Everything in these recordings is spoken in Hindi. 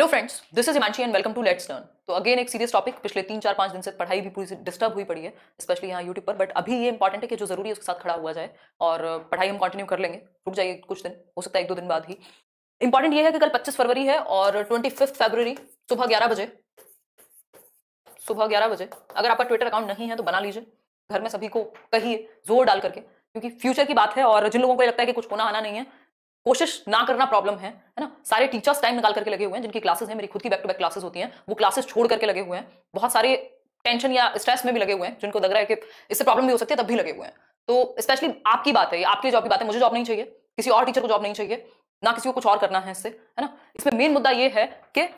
hello friends this is Himanshi and welcome to let's learn तो अगेन एक सीरियस टॉपिक पिछले तीन चार पांच दिन से पढ़ाई भी पूरी डिस्टर्ब हुई पड़ी है स्पेशली यहाँ यूट्यूब पर बट अभी ये इंपॉर्टेंट है कि जो जरूरी है उसके साथ खड़ा हुआ जाए और पढ़ाई हम कंटिन्यू कर लेंगे रुक जाइए कुछ दिन हो सकता है एक दो दिन बाद ही इंपॉर्टेंट ये है कि कल पच्चीस फरवरी है और ट्वेंटी फरवरी सुबह ग्यारह बजे सुबह ग्यारह बजे अगर आपका ट्विटर अकाउंट नहीं है तो बना लीजिए घर में सभी को कहिए जोर डाल करके क्योंकि फ्यूचर की बात है और जिन लोगों को लगता है कि कुछ होना आना नहीं है कोशिश ना करना प्रॉब्लम है है ना सारे टीचर्स टाइम निकाल करके लगे हुए हैं जिनकी क्लासेस हैं मेरी खुद की बैक टू बैक क्लासेस होती हैं वो क्लासेस छोड़ करके लगे हुए हैं बहुत सारे टेंशन या स्ट्रेस में भी लगे हुए हैं जिनको लग रहा है कि इससे प्रॉब्लम भी हो सकती है तब भी लगे हुए हैं तो स्पेशली आपकी बात है आपकी जॉब की बात है मुझे जॉब नहीं चाहिए किसी और टीचर को जॉब नहीं चाहिए ना किसी को कुछ और करना है इससे है ना इसमें मेन मुद्दा ये है कि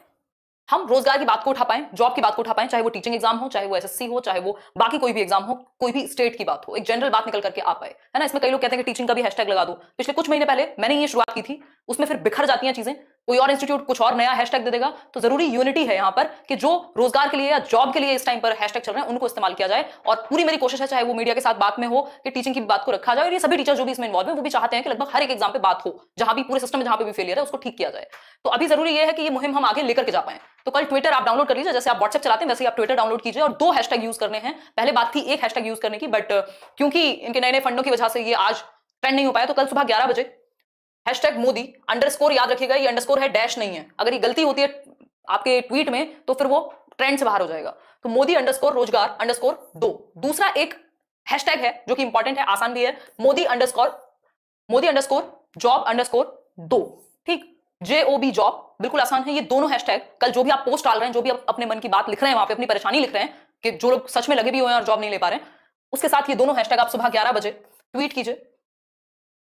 हम रोजगार की बात को उठा पाए जॉब की बात को उठा पाए चाहे वो टीचिंग एग्जाम हो चाहे वो एसएससी हो चाहे वो बाकी कोई भी एग्जाम हो कोई भी स्टेट की बात हो एक जनरल बात निकल करके आ पाए है ना इसमें कई लोग कहते हैं कि टीचिंग का भी हैशटैग लगा दो पिछले कुछ महीने पहले मैंने ये शुरुआत की थी उसमें फिर बिखर जाती हैं चीजें कोई और इंस्टीट्यूट कुछ और नया हैशटैग दे देगा तो जरूरी यूनिटी है यहाँ पर कि जो रोजगार के लिए या जॉब के लिए इस टाइम पर हैशटैग चल रहे हैं उनको इस्तेमाल किया जाए और पूरी मेरी कोशिश है चाहे वो मीडिया के साथ बात में हो कि टीचिंग की बात को रखा जाए और ये सभी टीचर जो भी इसमें इन्वॉल्व है वो भी चाहते हैं कि लगभग हर एक एग्जाम पे बात हो जहां भी पूरे सिस्टम में जहां पर भी फेलियर है उसको ठीक किया जाए तो अभी जरूरी यह है कि ये मुहिम हम आगे लेकर के जा पाए तो कल ट्विटर आप डाउनलोड कर लीजिए जैसे आप व्हाट्सएप चलाते हैं वैसे आप ट्विटर डाउनलोड कीजिए और दो हैशटैग यूज करने हैं पहले बात थी एक हैशटैग यूज करने की बट क्योंकि इनके नए नए फंडों की वजह से ये आज ट्रेंड नहीं हो पाया तो कल सुबह ग्यारह बजे hashtag Modi underscore याद रखिएगा ये अंडर स्कोर है डैश नहीं है अगर ये गलती होती है आपके ट्वीट में तो फिर वो ट्रेंड से बाहर हो जाएगा तो मोदी अंडर स्कोर रोजगार अंडर स्कोर दो दूसरा एक हैश टैग है जो कि इंपॉर्टेंट है आसान भी है Modi underscore Modi underscore job underscore दो ठीक जे ओ बी जॉब बिल्कुल आसान है ये दोनों हैशटैग कल जो भी आप पोस्ट डाल रहे हैं जो भी आप अपने मन की बात लिख रहे हैं वहां पे अपनी परेशानी लिख रहे हैं कि जो लोग सच में लगे भी हुए हैं और जॉब नहीं ले पा रहे हैं उसके साथ ये दोनों हैशटैग आप सुबह ग्यारह बजे ट्वीट कीजिए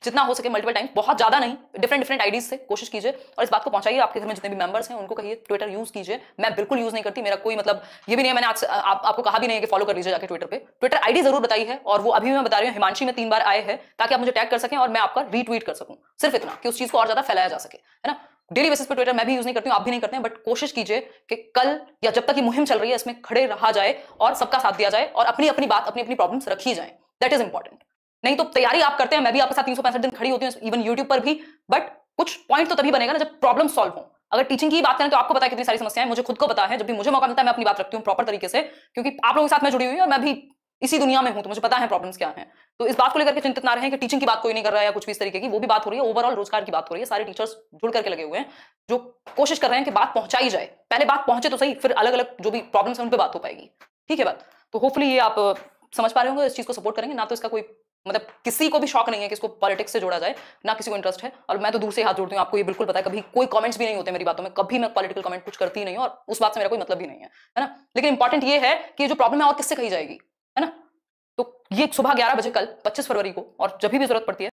जितना हो सके मल्टीपल टाइम बहुत ज्यादा नहीं डिफरेंट डिफरेंट आइडीज से कोशिश कीजिए और इस बात को पहुंचाइए आपके घर में जितने भी मेंबर्स हैं उनको कहिए ट्विटर यूज कीजिए मैं बिल्कुल यूज नहीं करती मेरा कोई मतलब ये भी नहीं है मैंने आज आप, आपको कहा भी नहीं है कि फॉलो कर लीजिए जाकर ट्विटर पर ट्विटर आईडी जरूर बताई है और वो अभी मैं बता रही हूँ हिमांशी में तीन बार आए हैं ताकि आप मुझे टैग कर सकें और मैं आपका रीट्वीट कर सकूँ सिर्फ इतना कि उस चीज को और ज्यादा फैलाया जा सके है ना डेली बेसिस पर ट्विटर मैं भी यूज नहीं करती हूँ आप भी नहीं करते हैं बट कोशिश कीजिए कि कल या जब तक ये मुहिम चल रही है इसमें खड़े रहा जाए और सबका साथ दिया जाए और अपनी अपनी बात अपनी अपनी प्रॉब्लम्स रखी जाए दैट इज इंपॉर्टेंट नहीं तो तैयारी आप करते हैं मैं भी आपके साथ तीन दिन खड़ी होती हूँ इवन यूट्यूब पर भी बट कुछ पॉइंट तो तभी बनेगा ना जब प्रॉब्लम सॉल्व हो अगर टीचिंग की बात करें तो आपको पता है कितनी सारी समस्याएं मुझे खुद को पता है जब भी मुझे मौका मिलता है मैं अपनी बात रखती हूँ प्रॉपर तरीके से क्योंकि आप लोगों के साथ मैं जुड़ी हुई और मैं भी इसी दुनिया में हूं तो मुझे पता है प्रॉब्लम्स क्या है तो इस बात को लेकर चिंतित ना रहे कि टीचिंग की बात कोई नहीं कर रहा है या कुछ भी इस तरीके की वो भी बात हो रही है ओवरऑल रोजगार की बात हो रही है सारे टीचर्स जुड़ करके लगे हुए हैं जो कोशिश कर रहे हैं कि बात पहुंचाई जाए पहले बात पहुंचे तो सही फिर अलग अलग जो भी प्रॉब्लम्स है उन पर बात हो पाएगी ठीक है बात तो होपफुली ये आप समझ पा रहे होंगे इस चीज को सपोर्ट करेंगे ना तो इसका कोई मतलब किसी को भी शौक नहीं है कि इसको पॉलिटिक्स से जोड़ा जाए ना किसी को इंटरेस्ट है और मैं तो दूर से हाथ जोड़ती हूँ आपको ये बिल्कुल पता है कभी कोई कमेंट्स भी नहीं होते मेरी बातों में कभी मैं पॉलिटिकल कमेंट कुछ करती नहीं हूँ और उस बात से मेरा कोई मतलब भी नहीं है है ना लेकिन इंपॉर्टेंट ये है कि जो प्रॉब्लम है और किससे कही जाएगी है ना तो ये सुबह ग्यारह बजे कल पच्चीस फरवरी को और जब भी जरूरत पड़ती है